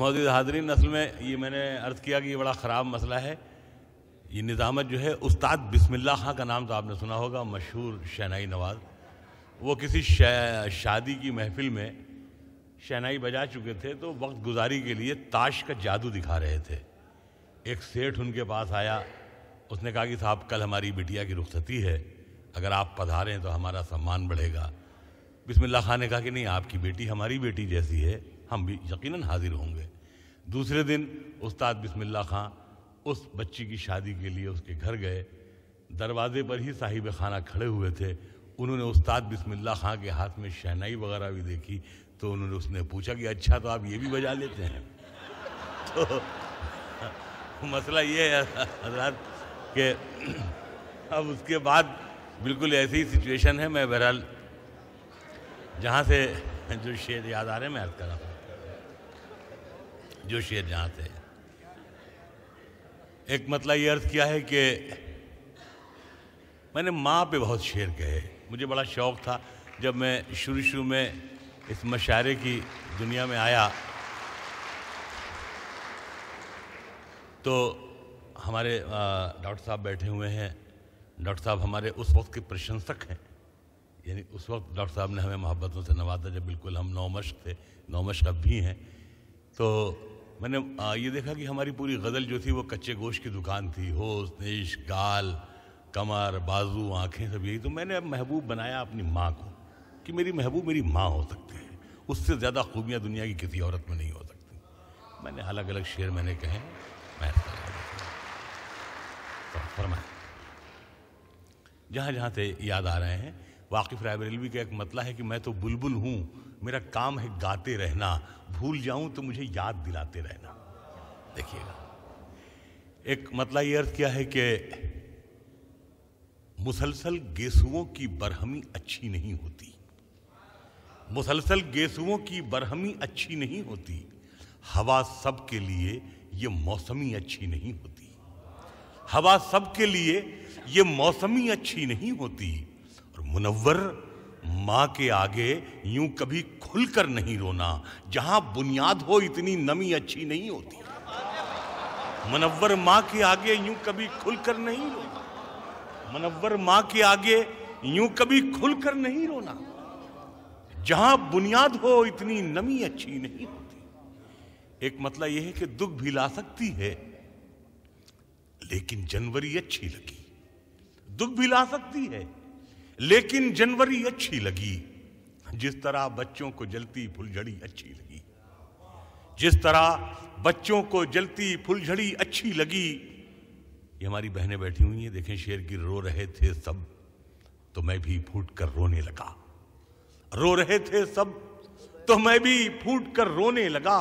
मौजूद हाजरी नस्ल में ये मैंने अर्ज़ किया कि ये बड़ा ख़राब मसला है ये निज़ामत जो है उस्ताद बिस्मिल्ला खां का नाम तो आपने सुना होगा मशहूर शहनाई नवाज़ वो किसी शादी की महफिल में शहनाई बजा चुके थे तो वक्त गुजारी के लिए ताश का जादू दिखा रहे थे एक सेठ उनके पास आया उसने कहा कि साहब कल हमारी बिटिया की रुखसती है अगर आप पधारें तो हमारा सम्मान बढ़ेगा बिस्मिल्ला खान ने कहा कि नहीं आपकी बेटी हमारी बेटी जैसी है हम भी यकीनन हाजिर होंगे दूसरे दिन उस्ताद बिस्मिल्ला खां उस बच्ची की शादी के लिए उसके घर गए दरवाजे पर ही साहिब खाना खड़े हुए थे उन्होंने उस्ताद बिस्मिल्ला खां के हाथ में शहनाई वगैरह भी देखी तो उन्होंने उसने पूछा कि अच्छा तो आप ये भी बजा लेते हैं तो मसला ये है हजरात कि अब उसके बाद बिल्कुल ऐसी ही सिचुएशन है मैं बहरहाल जहाँ से जो शेर याद आ रहे हैं मैं अर्ज कर रहा हूँ जो शेर जहाँ थे एक मतलब ये अर्थ किया है कि मैंने माँ पे बहुत शेर कहे मुझे बड़ा शौक़ था जब मैं शुरू शुरू में इस मशारे की दुनिया में आया तो हमारे डॉक्टर साहब बैठे हुए हैं डॉक्टर साहब हमारे उस वक्त के प्रशंसक हैं यानी उस वक्त डॉक्टर साहब ने हमें मोहब्बतों से नवाजा जब बिल्कुल हम नौमश थे नौमश अब भी हैं तो मैंने ये देखा कि हमारी पूरी गज़ल जो थी वो कच्चे गोश्त की दुकान थी होश नेश गाल कमर बाजू आंखें सब यही तो मैंने अब महबूब बनाया अपनी माँ को कि मेरी महबूब मेरी माँ हो सकती है उससे ज़्यादा खूबियाँ दुनिया की किसी औरत में नहीं हो सकती मैंने अलग अलग शेर मैंने कहे मैं तो फरमाए जहाँ जहाँ से याद आ रहे हैं वाकिफ़ बरेलवी का एक मतला है कि मैं तो बुलबुल हूँ मेरा काम है गाते रहना भूल जाऊँ तो मुझे याद दिलाते रहना देखिएगा एक मतला ये अर्थ किया है कि मुसलसल गेसुओं की बरहमी अच्छी नहीं होती मुसलसल गेसुओं की बरहमी अच्छी नहीं होती हवा सब के लिए ये मौसमी अच्छी नहीं होती हवा सब के लिए ये मौसमी अच्छी नहीं होती मुनव्वर माँ के आगे यूं कभी खुलकर नहीं रोना जहां बुनियाद हो इतनी नमी अच्छी नहीं होती मनव्वर माँ के आगे यूं कभी खुलकर नहीं रोना मनव्वर माँ के आगे यूं कभी खुलकर नहीं रोना जहां बुनियाद हो इतनी नमी अच्छी नहीं होती एक मतलब यह है कि दुख भी ला सकती है लेकिन जनवरी अच्छी लगी दुख भी ला सकती है लेकिन जनवरी अच्छी लगी जिस तरह बच्चों को जलती फुलझड़ी अच्छी लगी जिस तरह बच्चों को जलती फुलझड़ी अच्छी लगी ये हमारी बहनें बैठी हुई हैं देखें शेर की रो रहे थे सब तो मैं भी फूट कर रोने लगा रो रहे थे सब तो मैं भी फूट कर रोने लगा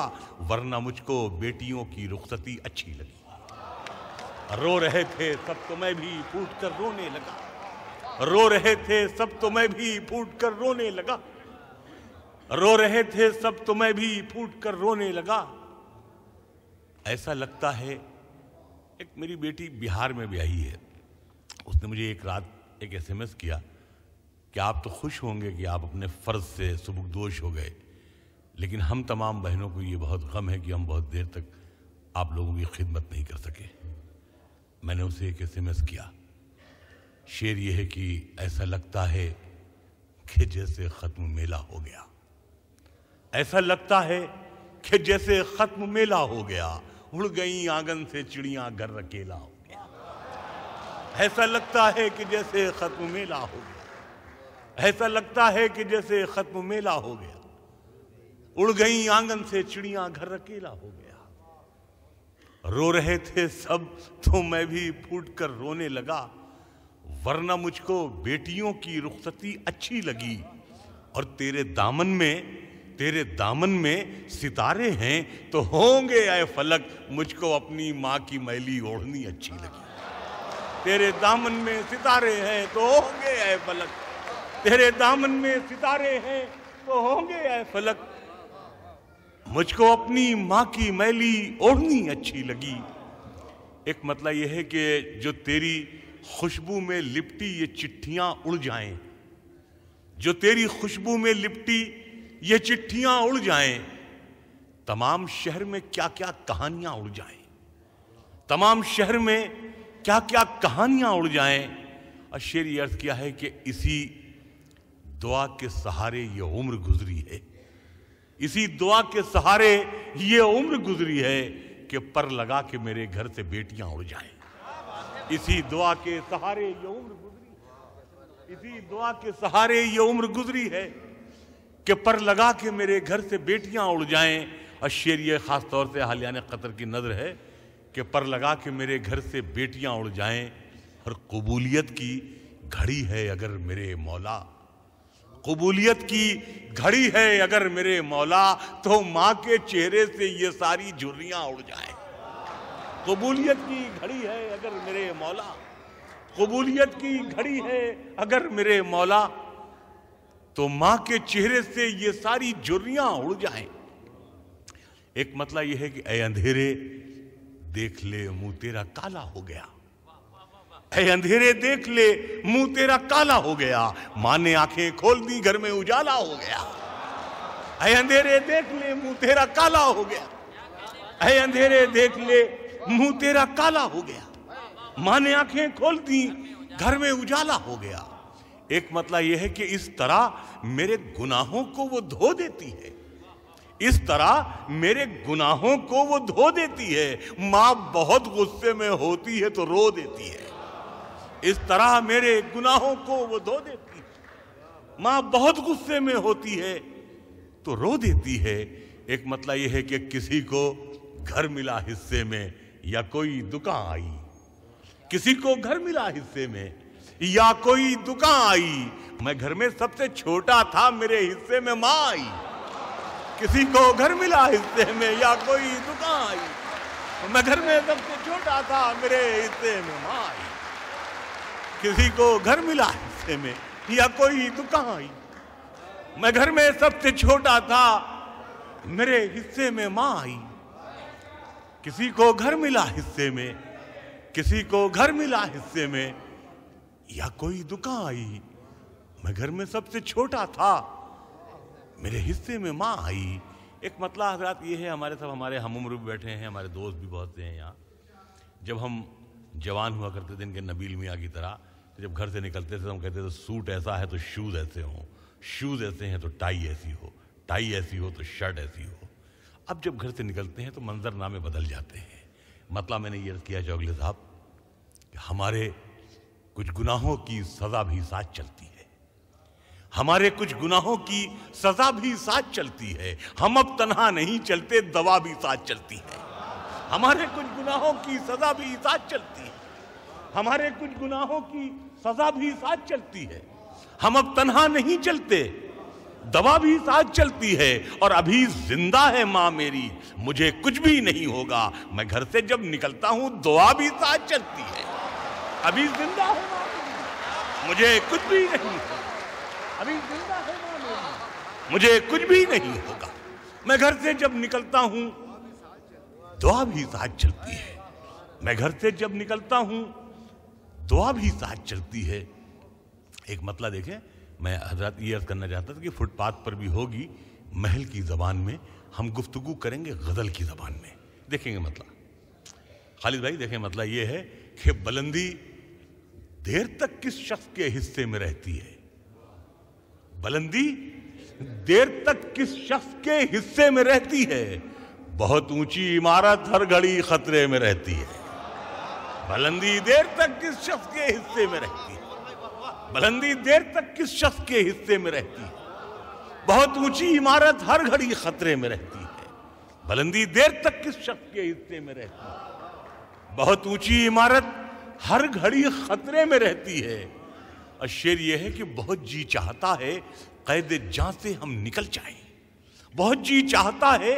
वरना मुझको बेटियों की रुखसती अच्छी लगी रो रहे थे सब तो मैं भी फूट कर रोने लगा रो रहे थे सब तो मैं भी फूट कर रोने लगा रो रहे थे सब तो मैं भी फूट कर रोने लगा ऐसा लगता है एक मेरी बेटी बिहार में भी आई है उसने मुझे एक रात एक एसएमएस किया कि आप तो खुश होंगे कि आप अपने फ़र्ज से सुबुकदोश हो गए लेकिन हम तमाम बहनों को ये बहुत गम है कि हम बहुत देर तक आप लोगों की खिदमत नहीं कर सके मैंने उसे एक एस किया शेर यह है कि ऐसा लगता है कि जैसे ख़त्म मेला हो गया ऐसा लगता है कि जैसे ख़त्म मेला हो गया उड़ गई आंगन से चिड़िया घर अकेला हो गया ऐसा लगता है कि जैसे ख़त्म मेला हो गया ऐसा लगता है कि जैसे ख़त्म मेला हो गया उड़ गई आंगन से चिड़िया घर अकेला हो गया रो रहे थे सब तो मैं भी फूट कर रोने लगा वरना मुझको बेटियों की रुखसती अच्छी लगी और तेरे दामन में तेरे दामन में सितारे हैं तो होंगे आए फलक मुझको अपनी माँ की मैली ओढ़नी अच्छी लगी तेरे दामन में सितारे हैं तो होंगे आए फलक तेरे दामन में सितारे हैं तो होंगे आए फलक मुझको अपनी माँ की मैली ओढ़नी अच्छी लगी एक मतलब यह है कि जो तेरी खुशबू में लिपटी ये चिट्ठियां उड़ जाएं जो तेरी खुशबू में लिपटी ये चिट्ठियां उड़ जाएं तमाम शहर में क्या क्या कहानियां उड़ जाएं तमाम शहर में क्या क्या कहानियां उड़ जाएं और शेर ये अर्थ किया है कि इसी दुआ के सहारे ये उम्र गुजरी है इसी दुआ के सहारे ये उम्र गुजरी है कि पर लगा के मेरे घर से बेटियां उड़ जाएं इसी दुआ के सहारे ये उम्र गुजरी है इसी दुआ के सहारे ये उम्र गुजरी है कि पर लगा के मेरे घर से बेटियां उड़ जाएं और शेर ये ख़ास तौर से हालियान कतर की नज़र है कि पर लगा के मेरे घर से बेटियां उड़ जाएं और कबूलियत की घड़ी है अगर मेरे मौला कबूलियत की घड़ी है अगर मेरे मौला तो माँ के चेहरे से ये सारी झुर्रियां उड़ जाए कबूलियत की घड़ी है अगर मेरे मौला कबूलियत की घड़ी है अगर मेरे मौला तो मां के चेहरे से ये सारी जुर्रियां उड़ जाएं एक मतलब यह है कि अय अंधेरे देख ले मुंह तेरा काला हो गया अय अंधेरे देख ले मुंह तेरा काला हो गया मां ने आंखें खोल दी घर में उजाला हो गया अय अंधेरे देख ले मुंह तेरा काला हो गया अय अंधेरे देख ले मुंह तेरा काला हो गया माँ ने आंखें खोल दी घर में उजाला हो गया एक मतलब यह है कि इस तरह मेरे गुनाहों को वो धो देती है इस तरह मेरे गुनाहों को वो धो देती है मां बहुत गुस्से में होती है तो रो देती है इस तरह मेरे गुनाहों को वो धो देती है मां बहुत गुस्से में होती है तो रो देती है एक मतलब यह है कि किसी को घर मिला हिस्से में या कोई दुकान आई किसी को घर मिला हिस्से में या कोई दुकान आई मैं घर में सबसे छोटा था मेरे हिस्से में माँ आई किसी को घर मिला हिस्से में या कोई दुकान आई मैं घर में सबसे छोटा था मेरे हिस्से में माँ आई किसी को घर मिला हिस्से में या कोई दुकान आई मैं घर में सबसे छोटा था मेरे हिस्से में माँ आई किसी को घर मिला हिस्से में किसी को घर मिला हिस्से में या कोई दुकान आई मैं घर में सबसे छोटा था मेरे हिस्से में माँ आई एक मतला हजरात ये है हमारे सब हमारे हम उम्र भी बैठे हैं हमारे दोस्त भी बहुत से हैं यहाँ जब हम जवान हुआ करते थे इनके नबील मियाँ की तरह तो जब घर से निकलते थे तो हम कहते थे सूट ऐसा है तो शूज़ ऐसे हों शूज़ ऐसे हैं तो टाई ऐसी हो टाई ऐसी हो तो शर्ट ऐसी हो अब जब घर से निकलते हैं तो मंजरनामे बदल जाते हैं मतलब मैंने ये किया जोगले साहब कि हमारे कुछ गुनाहों की सज़ा भी साथ चलती है हमारे कुछ गुनाहों की सज़ा भी साथ चलती है हम अब तनहा नहीं चलते दवा भी साथ चलती है हमारे कुछ गुनाहों की सज़ा भी साथ चलती है हमारे कुछ गुनाहों की सज़ा भी साथ चलती है हम अब तनहा नहीं चलते दवा भी साथ चलती है और अभी जिंदा है माँ मेरी मुझे कुछ भी नहीं होगा मैं घर से जब निकलता हूँ दुआ भी साथ चलती है अभी जिंदा है मुझे कुछ भी नहीं होगा अभी जिंदा है मुझे कुछ भी नहीं होगा मैं घर से जब निकलता हूँ दुआ भी साथ चलती है मैं घर से जब निकलता हूँ दुआ भी साथ चलती है एक मतलब देखें मैं हजरत ये अर्ज़ करना चाहता था कि फुटपाथ पर भी होगी महल की ज़बान में हम गुफ्तु करेंगे गज़ल की ज़बान में देखेंगे मतलब खालिद भाई देखें मतलब ये है कि बुलंदी देर तक किस शख्स के हिस्से में रहती है बुलंदी देर तक किस शख्स के हिस्से में रहती है बहुत ऊंची इमारत हर घड़ी खतरे में रहती है बुलंदी देर तक किस शख्स के हिस्से में रहती है बुलंदी देर तक किस शख्स के हिस्से में रहती है बहुत ऊंची इमारत हर घड़ी खतरे में रहती है बुलंदी देर तक किस शख्स के हिस्से में रहती है बहुत ऊंची इमारत हर घड़ी खतरे में रहती है और शेर यह है कि बहुत जी चाहता है कैद जहां से हम निकल जाएं बहुत जी चाहता है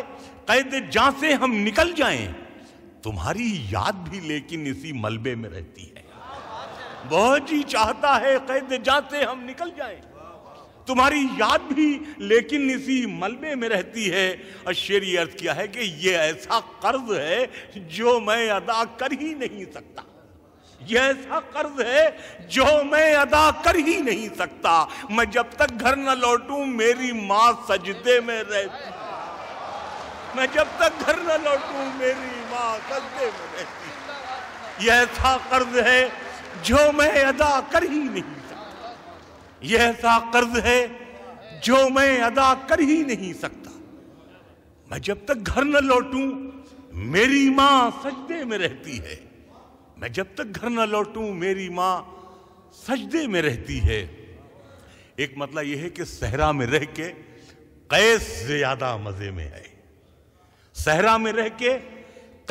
कैद जहां से हम निकल जाएं तुम्हारी याद भी लेकिन इसी मलबे में रहती है बहुत जी चाहता है कैद जाते हम निकल जाएं तुम्हारी याद भी लेकिन इसी मलबे में रहती है और अर्थ किया है कि ये ऐसा कर्ज है जो मैं अदा कर ही नहीं सकता यह ऐसा कर्ज है जो मैं अदा कर ही नहीं सकता मैं जब तक घर न लौटूं मेरी माँ सजदे में रहती मैं जब तक घर न लौटूं मेरी माँ सजदे में रहती यह ऐसा कर्ज है जो मैं अदा कर ही नहीं सकता यह ऐसा कर्ज है जो मैं अदा कर ही नहीं सकता मैं जब तक घर न लौटू मेरी मां सजदे में रहती है मैं जब तक घर न लौटू मेरी माँ सजदे में रहती है एक मतलब यह है कि सहरा में रह के कैस ज्यादा मजे में है सहरा में रह के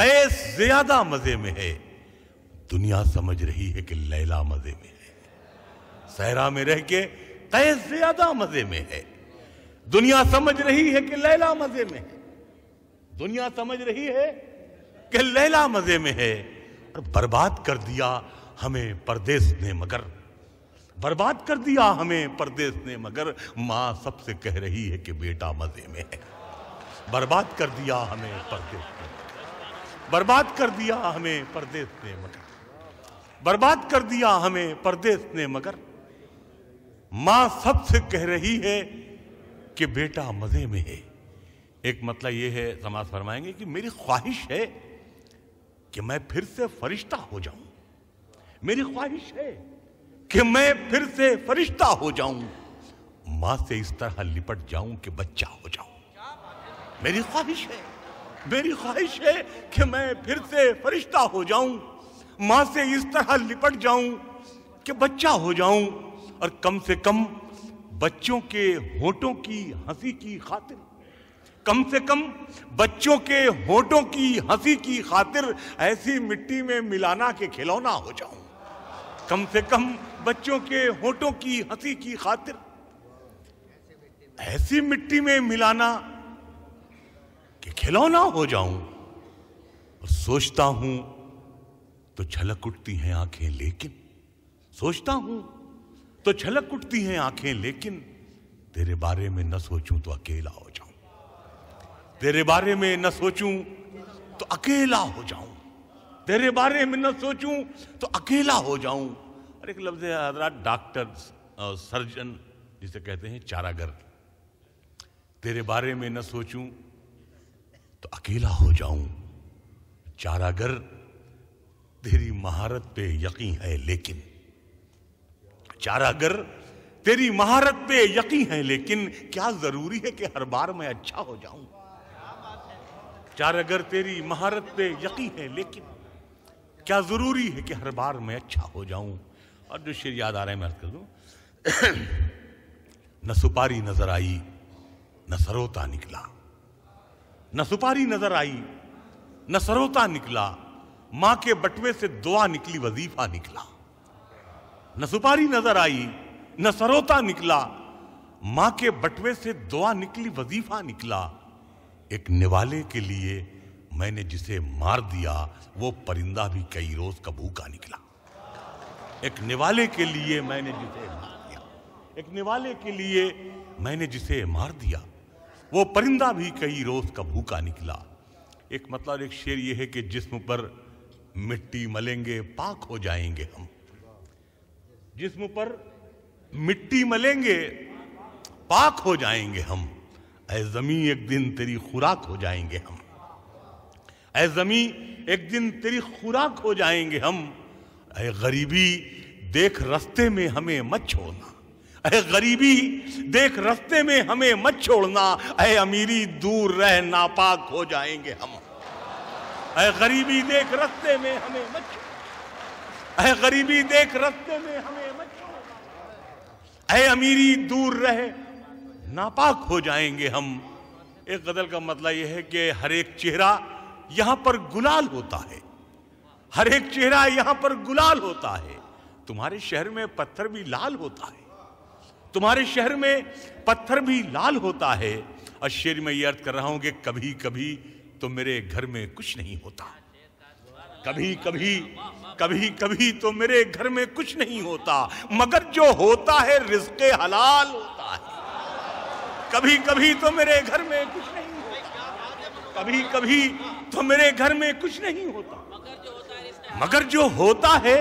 कैस ज्यादा मजे में है दुनिया समझ रही है कि लैला मजे में है सहरा में रह के कैद ज्यादा मजे में है दुनिया समझ रही है कि लैला मजे में है दुनिया समझ रही है कि लैला मजे में है और बर्बाद कर दिया हमें परदेश ने मगर बर्बाद कर दिया हमें परदेश ने मगर माँ सबसे कह रही है कि बेटा मजे में है बर्बाद कर दिया हमें परदेश ने बर्बाद कर दिया हमें परदेश ने मगर बर्बाद कर दिया हमें परदेश ने मगर मां सबसे कह रही है कि बेटा मजे में है एक मतलब यह है समाज फरमाएंगे कि मेरी ख्वाहिश है कि मैं फिर से फरिश्ता हो जाऊं मेरी ख्वाहिश है कि मैं फिर से फरिश्ता हो जाऊं मां से इस तरह लिपट जाऊं कि बच्चा हो जाऊं मेरी ख्वाहिश है मेरी ख्वाहिश है कि मैं फिर से फरिश्ता हो जाऊं माँ से इस तरह लिपट जाऊं कि बच्चा हो जाऊं और कम से कम बच्चों के होठों की हंसी की खातिर कम से कम बच्चों के होठों की हंसी की खातिर ऐसी मिट्टी में मिलाना के खिलौना हो जाऊं कम से कम बच्चों के होठों की हंसी की खातिर ऐसी मिट्टी में मिलाना कि खिलौना हो जाऊं और सोचता हूं तो छलक उठती हैं आंखें लेकिन सोचता हूं तो छलक उठती हैं आंखें लेकिन तेरे बारे में न सोचूं तो अकेला हो जाऊं तेरे बारे में न सोचूं तो अकेला हो जाऊं तेरे बारे में न सोचूं तो अकेला हो जाऊं अरे एक लफ्ज है डॉक्टर सर्जन जिसे कहते हैं चारागर तेरे बारे में न सोचूं तो अकेला हो जाऊं चारागर तेरी महारत पे यकीन है लेकिन चारागर तेरी महारत पे यकीन है लेकिन क्या जरूरी है कि हर बार मैं अच्छा हो जाऊं चारागर तेरी महारत पे यकीन है लेकिन क्या जरूरी है कि हर बार मैं अच्छा हो जाऊं और जो शेर याद आ रहे हैं मैं कर दू न सुपारी नजर आई न सरोता निकला न सुपारी नजर आई न सरोता निकला मां के बटवे से दुआ निकली वजीफा निकला न सुपारी नजर आई न सरोता निकला मां के बटवे से दुआ निकली वजीफा निकला एक निवाले के लिए मैंने जिसे मार दिया वो परिंदा भी कई रोज का भूखा निकला एक निवाले के लिए मैंने जिसे मार दिया एक निवाले के लिए मैंने जिसे मार दिया वो परिंदा भी कई रोज का भूखा निकला एक मतलब एक शेर यह है कि जिस्म पर मिट्टी मलेंगे पाक हो जाएंगे हम जिस्म पर मिट्टी मलेंगे पाक हो जाएंगे हम ऐ जमी एक दिन तेरी खुराक हो जाएंगे हम ऐ जमी एक दिन तेरी खुराक हो जाएंगे हम ऐ गरीबी देख रस्ते में हमें मत छोड़ना ऐ गरीबी देख रस्ते में हमें मत छोड़ना ऐ अमीरी दूर रह नापाक हो जाएंगे हम अः गरीबी देख रस्ते में हमें मत अः गरीबी देख रस्ते में हमें मत अः अमीरी दूर रहे नापाक हो जाएंगे हम एक गजल का मतलब यह है कि हर एक चेहरा यहां पर गुलाल होता है हर एक चेहरा यहां पर गुलाल होता है तुम्हारे शहर में पत्थर भी लाल होता है तुम्हारे शहर में पत्थर भी लाल होता है और में ये अर्थ कर रहा हूं कि कभी कभी तो मेरे घर में कुछ नहीं होता कभी कभी कभी कभी तो मेरे घर में कुछ नहीं होता मगर जो होता है रिस्क हलाल होता है कभी कभी तो मेरे घर में कुछ नहीं होता कभी कभी तो मेरे घर में कुछ नहीं होता मगर जो होता है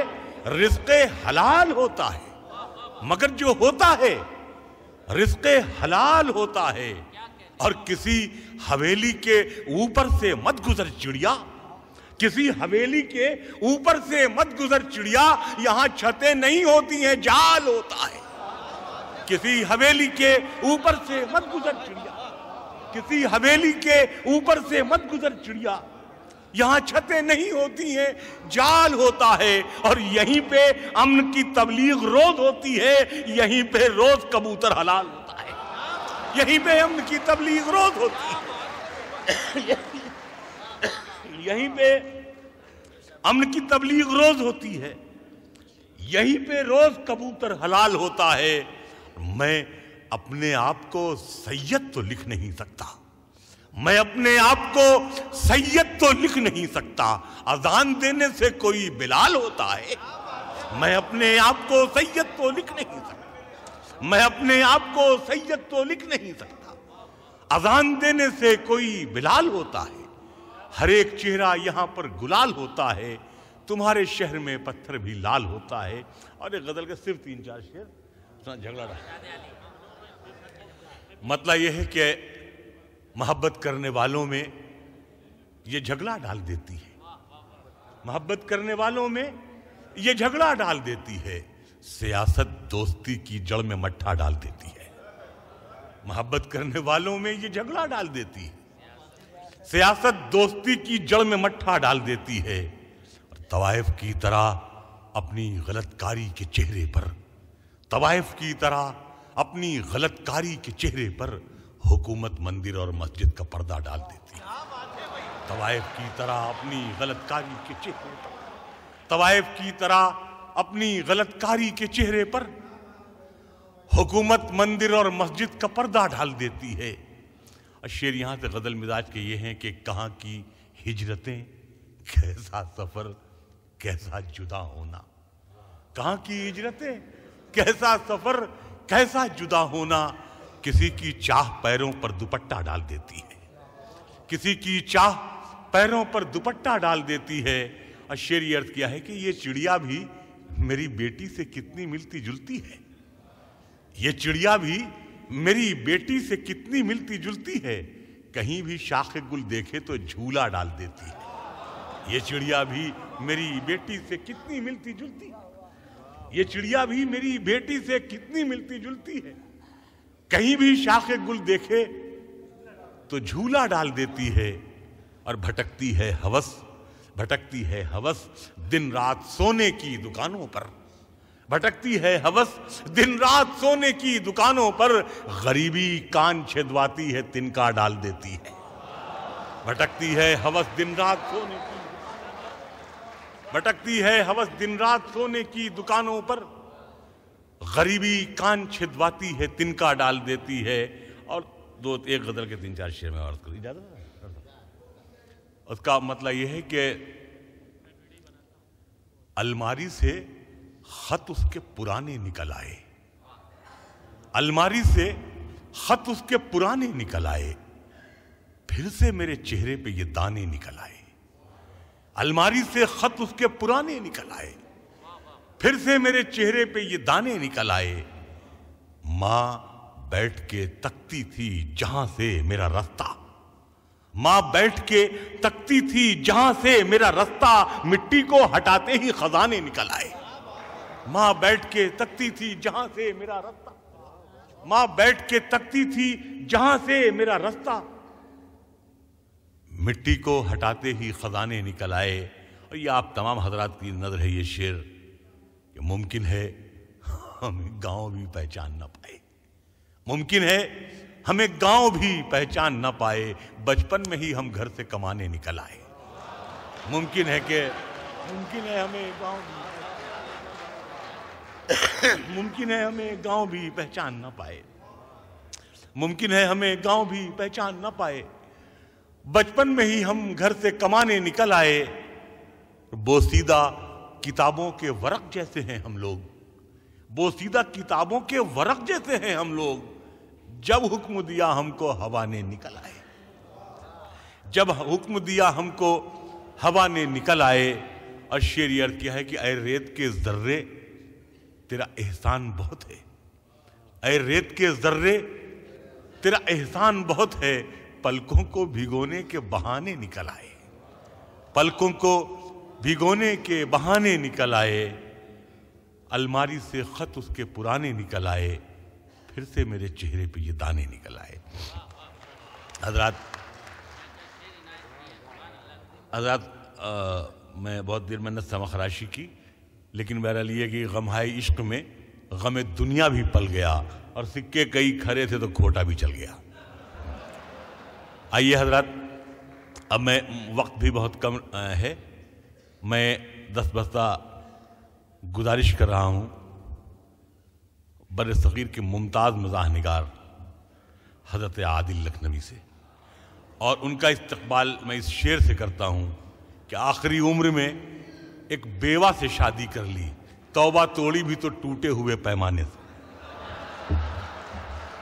रिस्क हलाल होता है मगर जो होता है रिस्क हलाल होता है और किसी हवेली के ऊपर से मत गुजर चिड़िया किसी हवेली के ऊपर से मत गुजर चिड़िया यहां छतें नहीं होती हैं जाल होता है किसी हवेली के ऊपर से मत गुजर चिड़िया किसी हवेली के ऊपर से मत गुजर चिड़िया यहाँ छतें नहीं होती हैं जाल होता है और यहीं पे अमन की तबलीग रोज होती है यहीं पे रोज कबूतर हलाल यहीं पे हम की तबलीग रोज होती है यहीं पे अमन की तबलीग रोज होती है यहीं पे रोज कबूतर हलाल होता है मैं अपने आप को सैयद तो लिख नहीं सकता मैं अपने आप को सैयद तो लिख नहीं सकता अजान देने से कोई बिलाल होता है मैं अपने आप को सैयद तो लिख नहीं सकता मैं अपने आप को सैयद तो लिख नहीं सकता अजान देने से कोई बिलाल होता है हर एक चेहरा यहाँ पर गुलाल होता है तुम्हारे शहर में पत्थर भी लाल होता है और एक गजल के सिर्फ तीन चार शेर झगड़ा रहा मतलब यह है कि मोहब्बत करने वालों में ये झगड़ा डाल देती है मोहब्बत करने वालों में ये झगड़ा डाल देती है सियासत दोस्ती की जड़ में मट्ठा डाल देती है मोहब्बत करने वालों में ये झगड़ा डाल देती है सियासत दोस्ती की जड़ में मट्ठा डाल देती है और तवाइफ की तरह अपनी गलतकारी के चेहरे पर तवाइफ की तरह अपनी गलतकारी के चेहरे पर हुकूमत मंदिर और मस्जिद का पर्दा डाल देती है तवाइफ की तरह अपनी गलतकारी के चेहरे पर तवायफ की तरह अपनी गलतकारी के चेहरे पर हुकूमत मंदिर और मस्जिद का पर्दा ढाल देती है शेर यहां से गजल मिजाज के ये हैं कि कहाँ की हिजरतें कैसा सफ़र कैसा जुदा होना कहाँ की हिजरतें कैसा सफ़र कैसा जुदा होना किसी की चाह पैरों पर दुपट्टा डाल देती है किसी की चाह पैरों पर दुपट्टा डाल देती है अशेर शेर ये अर्थ किया है कि ये चिड़िया भी मेरी बेटी से कितनी मिलती जुलती है ये चिड़िया भी मेरी बेटी से कितनी मिलती जुलती है कहीं भी शाख गुल देखे तो झूला डाल देती है ये चिड़िया भी मेरी बेटी से कितनी मिलती जुलती है ये चिड़िया भी मेरी बेटी से कितनी मिलती जुलती है कहीं भी शाख गुल देखे तो झूला डाल देती है और भटकती है हवस भटकती है हवस दिन रात सोने की दुकानों पर भटकती है हवस दिन रात सोने की दुकानों पर गरीबी कान छिदवाती है तिनका डाल देती है भटकती है हवस दिन रात सोने की भटकती है हवस दिन रात सोने की दुकानों पर गरीबी कान छिदवाती है तिनका डाल देती है और दो एक गजल के तीन चार शेर में औरत करी ज्यादा उसका मतलब यह है कि अलमारी से खत उसके पुराने निकल आए अलमारी से खत उसके पुराने निकल आए फिर से मेरे चेहरे पे ये दाने निकल आए अलमारी से खत उसके पुराने निकल आए फिर से मेरे चेहरे पे ये दाने निकल आए मां बैठ के तकती थी जहां से मेरा रास्ता मां बैठ के तकती थी जहां से मेरा रास्ता मिट्टी को हटाते ही खजाने निकल आए मां बैठ के तकती थी जहां से मेरा रास्ता मां बैठ के तकती थी जहां से मेरा रास्ता मिट्टी को हटाते ही खजाने निकल आए और ये आप तमाम हजरात की नजर है ये शेर कि मुमकिन है हम गांव भी पहचान ना पाए मुमकिन है हमें गांव भी पहचान ना पाए बचपन में ही हम घर से कमाने निकल आए मुमकिन है कि मुमकिन है हमें गांव मुमकिन है हमें गांव भी पहचान ना पाए मुमकिन है हमें गांव भी पहचान ना पाए बचपन में ही हम घर से कमाने निकल आए बोसीदा किताबों के वरक जैसे हैं हम लोग बोसीदा किताबों के वरक जैसे हैं हम लोग जब हुक्म दिया हमको हवा ने निकल आए जब हुक्म दिया हमको हवा ने निकल आए और शेर अर्थ किया है कि अय रेत के जर्रे तेरा एहसान बहुत है अय रेत के जर्रे तेरा एहसान बहुत है पलकों को भिगोने के बहाने निकल आए पलकों को भिगोने के बहाने निकल आए अलमारी से खत उसके पुराने निकल आए फिर से मेरे चेहरे पे ये दाने निकल आए हजरात हजरात मैं बहुत देर मैंने समखराशी की लेकिन बहरहाल ये कि गमहाई इश्क में गम दुनिया भी पल गया और सिक्के कई खरे थे तो खोटा भी चल गया आइए हजरत अब मैं वक्त भी बहुत कम है मैं दस बस्ता गुजारिश कर रहा हूँ बर सग़ीर के मुमताज़ मज़ाह नगार हज़रत आदिल लखनवी से और उनका इस्तबाल मैं इस शेर से करता हूँ कि आखिरी उम्र में एक बेवा से शादी कर ली तोबा तोड़ी भी तो टूटे हुए पैमाने से